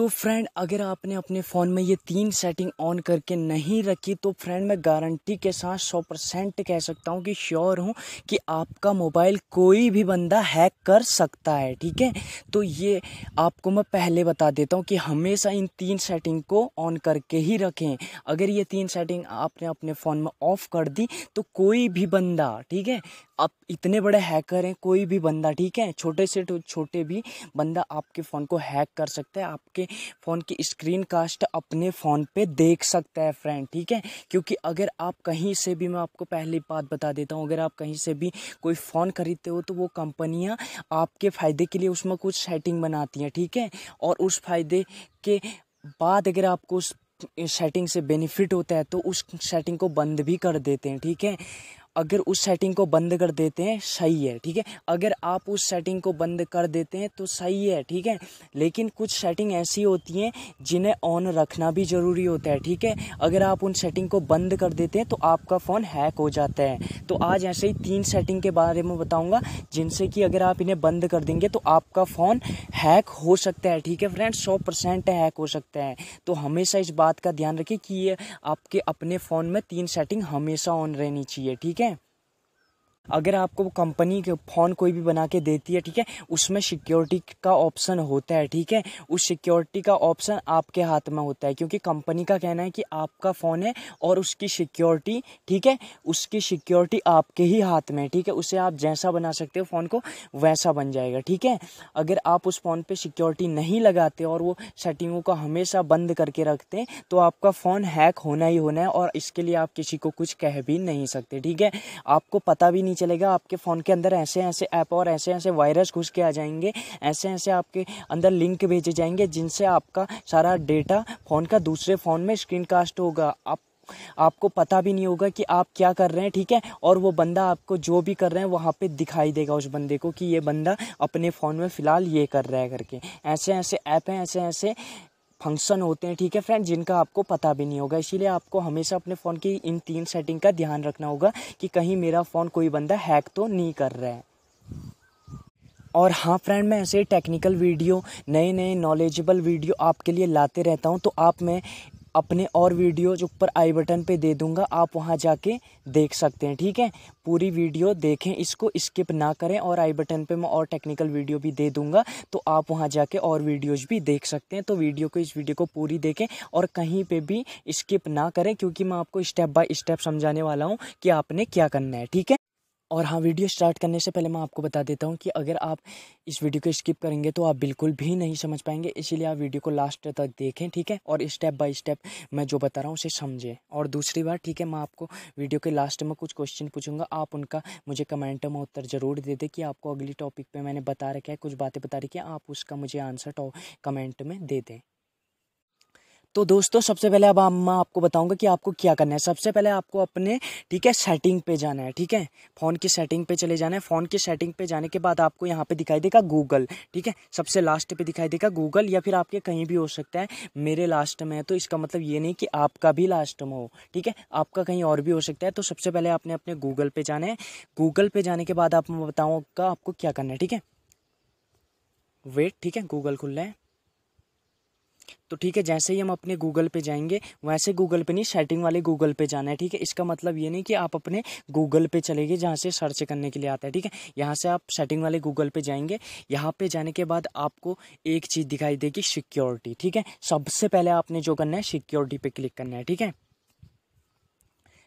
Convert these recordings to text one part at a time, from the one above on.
तो फ्रेंड अगर आपने अपने फ़ोन में ये तीन सेटिंग ऑन करके नहीं रखी तो फ्रेंड मैं गारंटी के साथ सौ परसेंट कह सकता हूँ कि श्योर हूँ कि आपका मोबाइल कोई भी बंदा हैक कर सकता है ठीक है तो ये आपको मैं पहले बता देता हूँ कि हमेशा इन तीन सेटिंग को ऑन करके ही रखें अगर ये तीन सेटिंग आपने अपने फ़ोन में ऑफ़ कर दी तो कोई भी बंदा ठीक है आप इतने बड़े हैकर हैं कोई भी बंदा ठीक है छोटे से तो छोटे भी बंदा आपके फ़ोन को हैक कर सकता है आपके फ़ोन की स्क्रीन कास्ट अपने फ़ोन पे देख सकता है फ्रेंड ठीक है क्योंकि अगर आप कहीं से भी मैं आपको पहली बात बता देता हूँ अगर आप कहीं से भी कोई फ़ोन खरीदते हो तो वो कंपनियाँ आपके फ़ायदे के लिए उसमें कुछ सेटिंग बनाती हैं ठीक है और उस फ़ायदे के बाद अगर आपको उस सेटिंग से बेनिफिट होता है तो उस सेटिंग को बंद भी कर देते हैं ठीक है अगर उस सेटिंग को बंद कर देते हैं सही है ठीक है अगर आप उस सेटिंग को बंद कर देते हैं तो सही है ठीक है लेकिन कुछ सेटिंग ऐसी होती हैं जिन्हें ऑन रखना भी ज़रूरी होता है ठीक है अगर आप उन सेटिंग को बंद कर देते हैं तो आपका फ़ोन हैक हो जाता है तो आज ऐसे ही तीन सेटिंग के बारे में बताऊँगा जिनसे कि अगर आप इन्हें बंद कर देंगे तो आपका फ़ोन हैक हो सकता है ठीक है फ्रेंड सौ परसेंट हैक हो सकता है तो हमेशा इस बात का ध्यान रखें कि ये आपके अपने फ़ोन में तीन सेटिंग हमेशा ऑन रहनी चाहिए ठीक है अगर आपको वो कंपनी के फ़ोन कोई भी बना के देती है ठीक है उसमें सिक्योरिटी का ऑप्शन होता है ठीक है उस सिक्योरिटी का ऑप्शन आपके हाथ में होता है क्योंकि कंपनी का कहना है कि आपका फ़ोन है और उसकी सिक्योरिटी ठीक है उसकी सिक्योरिटी आपके ही हाथ में है ठीक है उसे आप जैसा बना सकते हो फ़ोन को वैसा बन जाएगा ठीक है अगर आप उस फ़ोन पर सिक्योरिटी नहीं लगाते और वो सेटिंगों को हमेशा बंद करके रखते तो आपका फ़ोन हैक होना ही होना है और इसके लिए आप किसी को कुछ कह भी नहीं सकते ठीक है आपको पता भी नहीं नहीं चलेगा आपके फ़ोन के अंदर ऐसे ऐसे ऐप और ऐसे ऐसे वायरस घुस के आ जाएंगे ऐसे ऐसे आपके अंदर लिंक भेजे जाएंगे जिनसे आपका सारा डेटा फ़ोन का दूसरे फ़ोन में स्क्रीन कास्ट होगा आप आपको पता भी नहीं होगा कि आप क्या कर रहे हैं ठीक है और वो बंदा आपको जो भी कर रहे हैं वहाँ पे दिखाई देगा उस बंदे को कि ये बंदा अपने फ़ोन में फ़िलहाल ये कर रहा है करके ऐसे ऐसे ऐप हैं ऐसे ऐसे फंक्शन होते हैं ठीक है फ्रेंड जिनका आपको पता भी नहीं होगा इसीलिए आपको हमेशा अपने फ़ोन की इन तीन सेटिंग का ध्यान रखना होगा कि कहीं मेरा फ़ोन कोई बंदा हैक तो नहीं कर रहा है और हाँ फ्रेंड मैं ऐसे टेक्निकल वीडियो नए नए नॉलेजेबल वीडियो आपके लिए लाते रहता हूँ तो आप मैं अपने और वीडियोज ऊपर आई बटन पे दे दूंगा आप वहाँ जाके देख सकते हैं ठीक है पूरी वीडियो देखें इसको स्किप ना करें और आई बटन पे मैं और टेक्निकल वीडियो भी दे दूंगा तो आप वहाँ जाके और वीडियोज भी देख सकते हैं तो वीडियो को इस वीडियो को पूरी देखें और कहीं पर भी स्किप ना करें क्योंकि मैं आपको स्टेप बाय स्टेप समझाने वाला हूँ कि आपने क्या करना है ठीक है और हाँ वीडियो स्टार्ट करने से पहले मैं आपको बता देता हूँ कि अगर आप इस वीडियो को स्किप करेंगे तो आप बिल्कुल भी नहीं समझ पाएंगे इसीलिए आप वीडियो को लास्ट तक देखें ठीक है और स्टेप बाय स्टेप मैं जो बता रहा हूँ उसे समझें और दूसरी बार ठीक है मैं आपको वीडियो के लास्ट में कुछ क्वेश्चन पूछूंगा आप उनका मुझे कमेंट में उत्तर ज़रूर दे दें कि आपको अगली टॉपिक पर मैंने बता रखा है कुछ बातें बता रखी है आप उसका मुझे आंसर कमेंट में दे दें तो दोस्तों सबसे पहले अब मैं आपको बताऊंगा कि आपको क्या करना है सबसे पहले आपको अपने ठीक है सेटिंग पे जाना है ठीक है फ़ोन की सेटिंग पे चले जाना है फ़ोन की सेटिंग पे जाने के बाद आपको यहाँ पे दिखाई देगा गूगल ठीक है सबसे लास्ट पे दिखाई देगा गूगल या फिर आपके कहीं भी हो सकता है मेरे लास्ट में है तो इसका मतलब ये नहीं कि आपका भी लास्ट में हो ठीक है आपका कहीं और भी हो सकता है तो सबसे पहले आपने अपने गूगल पर जाना है गूगल पर जाने के बाद आप मैं बताऊँगा आपको क्या करना है ठीक है वेट ठीक है गूगल खुल रहे हैं तो ठीक है जैसे ही हम अपने गूगल पे जाएंगे वैसे गूगल पे नहीं सेटिंग वाले गूगल पे जाना है ठीक है इसका मतलब ये नहीं कि आप अपने गूगल पे चले गए जहाँ से सर्च करने के लिए आता है ठीक है यहाँ से आप सेटिंग वाले गूगल पे जाएंगे यहाँ पे जाने के बाद आपको एक चीज़ दिखाई देगी सिक्योरिटी ठीक है सबसे पहले आपने जो करना है सिक्योरिटी पर क्लिक करना है ठीक है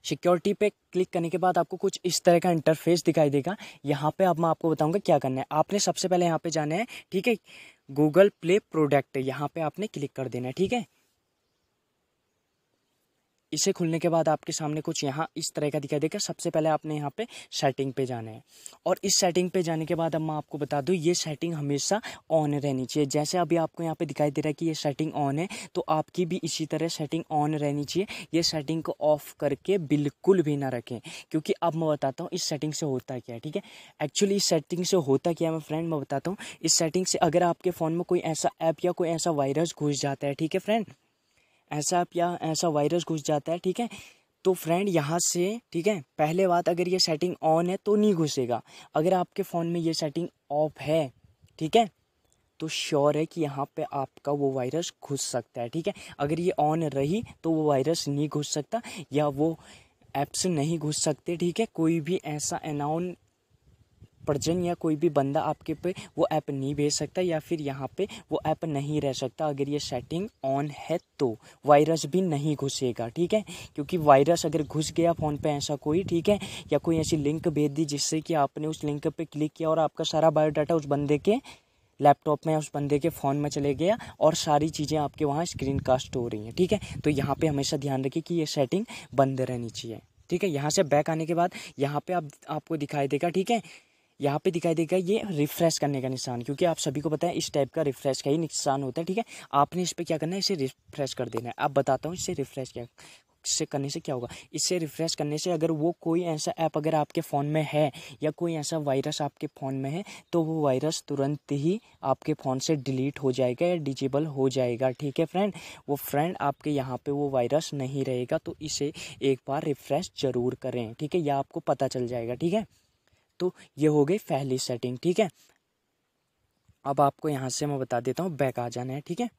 सिक्योरिटी पे क्लिक करने के बाद आपको कुछ इस तरह का इंटरफेस दिखाई देगा यहाँ पे अब मैं आपको बताऊँगा क्या करना है आपने सबसे पहले यहाँ पे जाना है ठीक है गूगल प्ले प्रोडक्ट यहाँ पे आपने क्लिक कर देना है ठीक है इसे खुलने के बाद आपके सामने कुछ यहाँ इस तरह का दिखाई देगा सबसे पहले आपने यहाँ पे सेटिंग पे जाना है और इस सेटिंग पे जाने के बाद अब मैं आपको बता दूँ ये सेटिंग हमेशा ऑन रहनी चाहिए जैसे अभी आपको यहाँ पे दिखाई दे रहा है कि ये सेटिंग ऑन है तो आपकी भी इसी तरह सेटिंग ऑन रहनी चाहिए ये सेटिंग को ऑफ करके बिल्कुल भी ना रखें क्योंकि अब मैं बताता हूँ इस सेटिंग से होता क्या है ठीक है एक्चुअली इस सेटिंग से होता क्या है मैं फ्रेंड मैं बताता हूँ इस सेटिंग से अगर आपके फ़ोन में कोई ऐसा ऐप या कोई ऐसा वायरस घुस जाता है ठीक है फ्रेंड ऐसा या ऐसा वायरस घुस जाता है ठीक है तो फ्रेंड यहाँ से ठीक है पहले बात अगर ये सेटिंग ऑन है तो नहीं घुसेगा अगर आपके फ़ोन में ये सेटिंग ऑफ है ठीक है तो श्योर है कि यहाँ पे आपका वो वायरस घुस सकता है ठीक है अगर ये ऑन रही तो वो वायरस नहीं घुस सकता या वो ऐप्स नहीं घुस सकते ठीक है कोई भी ऐसा अनाउन पर्जन या कोई भी बंदा आपके पे वो ऐप नहीं भेज सकता या फिर यहाँ पे वो ऐप नहीं रह सकता अगर ये सेटिंग ऑन है तो वायरस भी नहीं घुसेगा ठीक है क्योंकि वायरस अगर घुस गया फ़ोन पे ऐसा कोई ठीक है या कोई ऐसी लिंक भेज दी जिससे कि आपने उस लिंक पे क्लिक किया और आपका सारा बायोडाटा उस बंदे के लैपटॉप में उस बंदे के फ़ोन में चले गया और सारी चीज़ें आपके वहाँ स्क्रीन कास्ट हो रही हैं ठीक है तो यहाँ पर हमेशा ध्यान रखें कि ये सेटिंग बंद रहनी चाहिए ठीक है यहाँ से बैक आने के बाद यहाँ पर आप आपको दिखाई देगा ठीक है यहाँ पे दिखाई देगा ये रिफ्रेश करने का निशान क्योंकि आप सभी को पता है इस टाइप का रिफ्रेश का ही निशान होता है ठीक है आपने इस पर क्या करना है इसे रिफ्रेश कर देना है आप बताता हूँ इसे रिफ्रेश क्या से करने से क्या होगा इससे रिफ्रेश करने से अगर वो कोई ऐसा ऐप अगर आपके फ़ोन में है या कोई ऐसा वायरस आपके फ़ोन में है तो वो वायरस तुरंत ही आपके फ़ोन से डिलीट हो जाएगा या डिजेबल हो जाएगा ठीक है फ्रेंड वो फ्रेंड आपके यहाँ पे वो वायरस नहीं रहेगा तो इसे एक बार रिफ्रेश ज़रूर करें ठीक है या आपको पता चल जाएगा ठीक है तो ये हो गई पहली सेटिंग ठीक है अब आपको यहाँ से मैं बता देता हूँ बैक आ जाना है ठीक है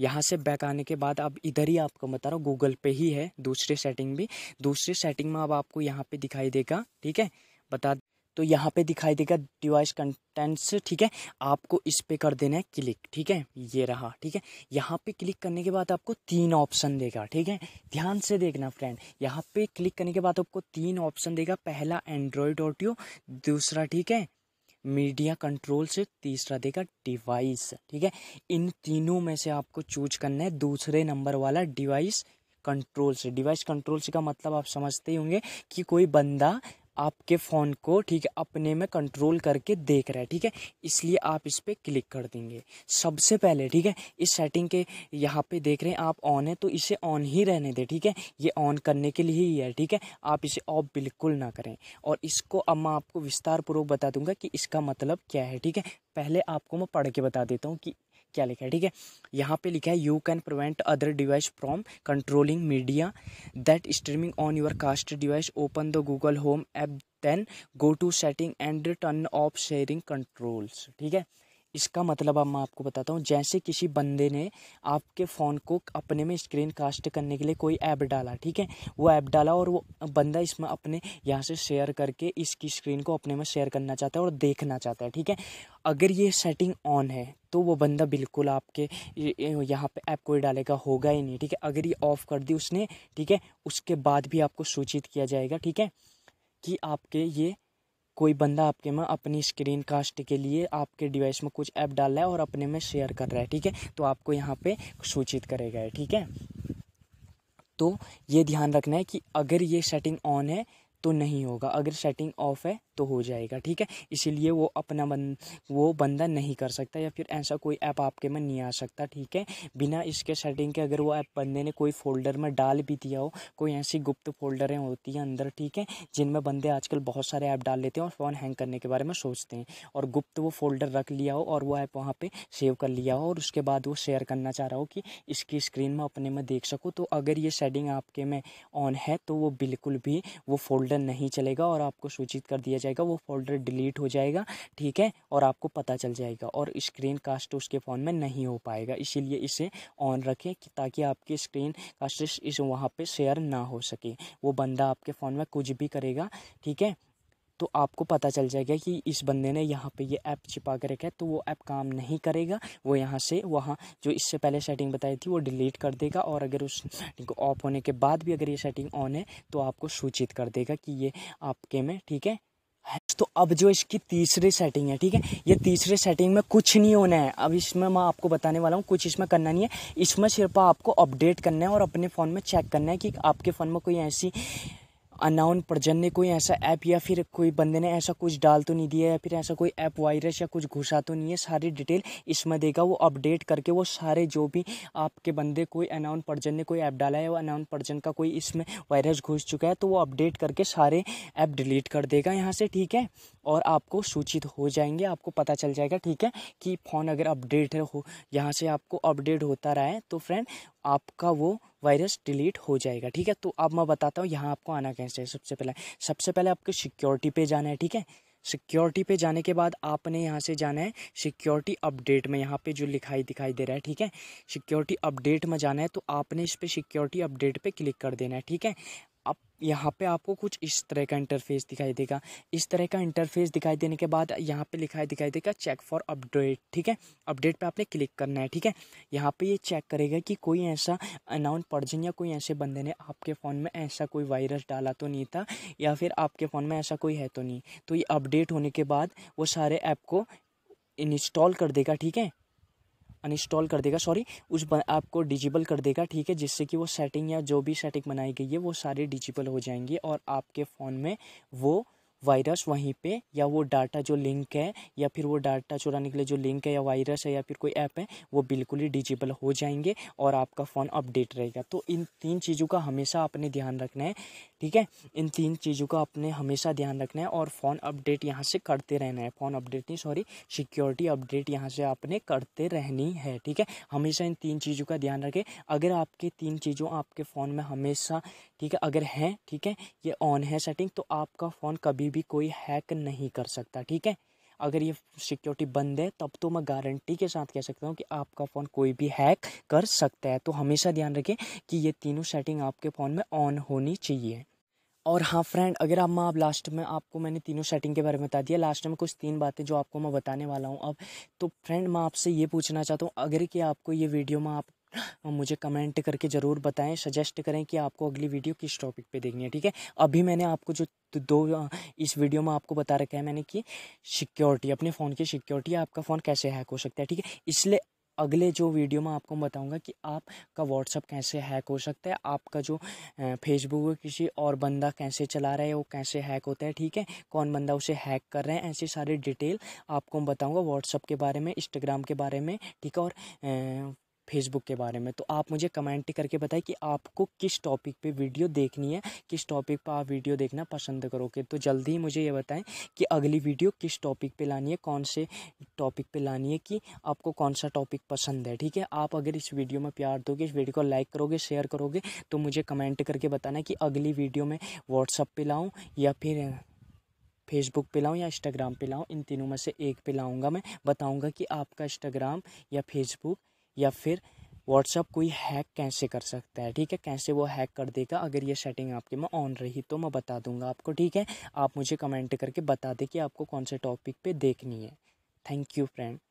यहाँ से बैक आने के बाद अब इधर ही आपको बता रहा हूँ गूगल पे ही है दूसरे सेटिंग भी दूसरे सेटिंग में अब आपको यहाँ पे दिखाई देगा ठीक है बता तो यहाँ पे दिखाई देगा डिवाइस कंटेंट्स ठीक है आपको इस पर कर देना है क्लिक ठीक है ये रहा ठीक है यहाँ पे क्लिक करने के बाद आपको तीन ऑप्शन देगा ठीक है ध्यान से देखना फ्रेंड यहाँ पे क्लिक करने के बाद आपको तीन ऑप्शन देगा पहला एंड्रॉयड ऑडियो दूसरा ठीक है मीडिया कंट्रोल से तीसरा देगा डिवाइस ठीक है इन तीनों में से आपको चूज करना है दूसरे नंबर वाला डिवाइस कंट्रोल से डिवाइस कंट्रोल से का मतलब आप समझते ही होंगे कि कोई बंदा आपके फ़ोन को ठीक है अपने में कंट्रोल करके देख रहा है ठीक है इसलिए आप इस पर क्लिक कर देंगे सबसे पहले ठीक है इस सेटिंग के यहाँ पे देख रहे हैं आप ऑन है तो इसे ऑन ही रहने दें ठीक है ये ऑन करने के लिए ही है ठीक है आप इसे ऑफ बिल्कुल ना करें और इसको अब मैं आपको विस्तारपूर्वक बता दूंगा कि इसका मतलब क्या है ठीक है पहले आपको मैं पढ़ के बता देता हूँ कि क्या लिखा है ठीक है यहाँ पे लिखा है you can prevent other device from controlling media that streaming on your cast device open the Google Home app then go to setting and turn off sharing controls ठीक है इसका मतलब अब मैं आपको बताता हूँ जैसे किसी बंदे ने आपके फ़ोन को अपने में स्क्रीन कास्ट करने के लिए कोई ऐप डाला ठीक है वो ऐप डाला और वो बंदा इसमें अपने यहाँ से शेयर करके इसकी स्क्रीन को अपने में शेयर करना चाहता है और देखना चाहता है ठीक है अगर ये सेटिंग ऑन है तो वो बंदा बिल्कुल आपके यहाँ पे ऐप कोई डालेगा होगा ही नहीं ठीक है अगर ये ऑफ़ कर दी उसने ठीक है उसके बाद भी आपको सूचित किया जाएगा ठीक है कि आपके ये कोई बंदा आपके में अपनी स्क्रीन कास्ट के लिए आपके डिवाइस में कुछ ऐप डाल रहा है और अपने में शेयर कर रहा है ठीक है तो आपको यहाँ पे सूचित करेगा ठीक है तो ये ध्यान रखना है कि अगर ये सेटिंग ऑन है तो नहीं होगा अगर सेटिंग ऑफ है तो हो जाएगा ठीक है इसीलिए वो अपना बन वो बंदा नहीं कर सकता या फिर ऐसा कोई ऐप आपके में नहीं आ सकता ठीक है बिना इसके सेटिंग के अगर वो ऐप बंदे ने कोई फोल्डर में डाल भी दिया हो कोई ऐसी गुप्त फोल्डरें होती हैं अंदर ठीक है जिनमें बंदे आजकल बहुत सारे ऐप डाल लेते हैं और फ़ोन हैंग करने के बारे में सोचते हैं और गुप्त वो फोल्डर रख लिया हो और वो ऐप वहाँ पर सेव कर लिया हो और उसके बाद वो शेयर करना चाह रहा हो कि इसकी स्क्रीन में अपने में देख सकूँ तो अगर ये सेटिंग आपके में ऑन है तो वो बिल्कुल भी वो फोल्डर नहीं चलेगा और आपको सूचित कर दिया जाए जाएगा वो फोल्डर डिलीट हो जाएगा ठीक है और आपको पता चल जाएगा और स्क्रीन कास्ट उसके फ़ोन में नहीं हो पाएगा इसीलिए इसे ऑन रखें ताकि आपकी स्क्रीन कास्ट इस वहाँ पर शेयर ना हो सके वो बंदा आपके फ़ोन में कुछ भी करेगा ठीक है तो आपको पता चल जाएगा कि इस बंदे ने यहाँ पे ये ऐप छिपा कर रखा है तो वो ऐप काम नहीं करेगा वो यहाँ से वहाँ जो इससे पहले सेटिंग बताई थी वो डिलीट कर देगा और अगर उस को ऑफ होने के बाद भी अगर ये सेटिंग ऑन है तो आपको सूचित कर देगा कि ये आपके में ठीक है तो अब जो इसकी तीसरी सेटिंग है ठीक है ये तीसरे सेटिंग में कुछ नहीं होना है अब इसमें मैं आपको बताने वाला हूँ कुछ इसमें करना नहीं है इसमें सिर्फ आपको अपडेट करना है और अपने फ़ोन में चेक करना है कि आपके फ़ोन में कोई ऐसी अनाउन प्रजन ने कोई ऐसा ऐप या फिर कोई बंदे ने ऐसा कुछ डाल तो नहीं दिया या फिर ऐसा कोई ऐप वायरस या कुछ घुसा तो नहीं है सारी डिटेल इसमें देगा वो अपडेट करके वो सारे जो भी आपके बंदे कोई अनाउन प्रजन ने कोई ऐप डाला है वो अनाउन प्रजन का कोई इसमें वायरस घुस चुका है तो वो अपडेट करके सारे ऐप डिलीट कर देगा यहाँ से ठीक है और आपको सूचित हो जाएंगे आपको पता चल जाएगा ठीक है कि फ़ोन अगर अपडेट हो यहाँ से आपको अपडेट होता रहा है तो फ्रेंड आपका वो वायरस डिलीट हो जाएगा ठीक है तो अब मैं बताता हूँ यहाँ आपको आना कैसे है सबसे पहले सबसे पहले आपको सिक्योरिटी पे जाना है ठीक है सिक्योरिटी पे जाने के बाद आपने यहाँ से जाना है सिक्योरिटी अपडेट में यहाँ पे जो लिखाई दिखाई दे रहा है ठीक है सिक्योरिटी अपडेट में जाना है तो आपने इस पर सिक्योरिटी अपडेट पे क्लिक कर देना है ठीक है अब यहाँ पे आपको कुछ इस तरह का इंटरफेस दिखाई देगा इस तरह का इंटरफेस दिखाई देने के बाद यहाँ पे लिखा दिखाई देगा चेक फॉर अपडेट ठीक है अपडेट पे आपने क्लिक करना है ठीक है यहाँ पे ये चेक करेगा कि कोई ऐसा अनाउंट पर्जन या कोई ऐसे बंदे ने आपके फ़ोन में ऐसा कोई वायरस डाला तो नहीं था या फिर आपके फ़ोन में ऐसा कोई है तो नहीं तो ये अपडेट होने के बाद वो सारे ऐप को इंस्टॉल कर देगा ठीक है अनइंस्टॉल कर देगा सॉरी उस आपको को डिजिबल कर देगा ठीक है जिससे कि वो सेटिंग या जो भी सेटिंग बनाई गई है वो सारी डिजिबल हो जाएंगी और आपके फ़ोन में वो वायरस वहीं पे या वो डाटा जो लिंक है या फिर वो डाटा चुराने के लिए जो लिंक है या वायरस है या फिर कोई ऐप है वो बिल्कुल ही डिजिबल हो जाएंगे और आपका फ़ोन अपडेट रहेगा तो इन तीन चीज़ों का हमेशा आपने ध्यान रखना है ठीक है इन तीन चीज़ों का आपने हमेशा ध्यान रखना है और फ़ोन अपडेट यहाँ से करते रहना है फ़ोन अपडेट नहीं सॉरी सिक्योरिटी अपडेट यहाँ से आपने करते रहनी है ठीक है हमेशा इन तीन चीज़ों का ध्यान रखें अगर आपके तीन चीज़ों आपके फ़ोन में हमेशा ठीक है अगर हैं ठीक है ये ऑन है सेटिंग तो आपका फ़ोन कभी भी कोई हैक नहीं कर सकता ठीक है अगर ये सिक्योरिटी बंद है तब तो मैं गारंटी के साथ कह सकता हूँ कि आपका फ़ोन कोई भी हैक कर सकता है तो हमेशा ध्यान रखें कि ये तीनों सेटिंग आपके फ़ोन में ऑन होनी चाहिए और हाँ फ्रेंड अगर आप मैं आप लास्ट में आपको मैंने तीनों सेटिंग के बारे में बता दिया लास्ट में कुछ तीन बातें जो आपको मैं बताने वाला हूँ अब तो फ्रेंड मैं आपसे ये पूछना चाहता हूँ अगर कि आपको ये वीडियो में आप मुझे कमेंट करके ज़रूर बताएं सजेस्ट करें कि आपको अगली वीडियो किस टॉपिक पे देखनी है ठीक है अभी मैंने आपको जो दो इस वीडियो में आपको बता रखा है मैंने कि सिक्योरिटी अपने फ़ोन की सिक्योरिटी आपका फ़ोन कैसे हैक हो सकता है ठीक है इसलिए अगले जो वीडियो में आपको बताऊंगा कि आपका व्हाट्सअप कैसे हैक हो सकता है आपका जो फेसबुक किसी और बंदा कैसे चला रहा है वो कैसे हैक होता है ठीक है कौन बंदा उसे हैक कर रहे हैं ऐसी सारी डिटेल आपको बताऊंगा बताऊँगा व्हाट्सअप के बारे में इंस्टाग्राम के बारे में ठीक है और फेसबुक के बारे में तो आप मुझे कमेंट करके बताएं कि आपको किस टॉपिक पे वीडियो देखनी है किस टॉपिक पर आप वीडियो देखना पसंद करोगे तो जल्दी ही मुझे ये बताएं कि अगली वीडियो किस टॉपिक पे लानी है कौन से टॉपिक पे लानी है कि आपको कौन सा टॉपिक पसंद है ठीक है आप अगर इस वीडियो में प्यार दोगे इस वीडियो को लाइक करोगे शेयर करोगे तो मुझे कमेंट करके बताना कि अगली वीडियो में व्हाट्सअप पर लाऊँ या फिर फेसबुक पे लाऊँ या इंस्टाग्राम पे लाऊँ इन तीनों में से एक पे लाऊँगा मैं बताऊँगा कि आपका इंस्टाग्राम या फेसबुक या फिर व्हाट्सअप कोई हैक कैसे कर सकता है ठीक है कैसे वो हैक कर देगा अगर ये सेटिंग आपके में ऑन रही तो मैं बता दूंगा आपको ठीक है आप मुझे कमेंट करके बता दें कि आपको कौन से टॉपिक पे देखनी है थैंक यू फ्रेंड